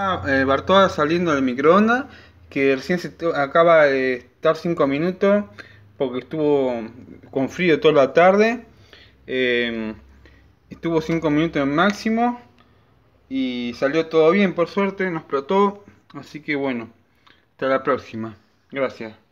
Ah, eh, saliendo del microondas, que recién se acaba de estar 5 minutos porque estuvo con frío toda la tarde. Em, estuvo 5 minutos en máximo y salió todo bien, por suerte, nos explotó. Así que bueno, hasta la próxima. Gracias.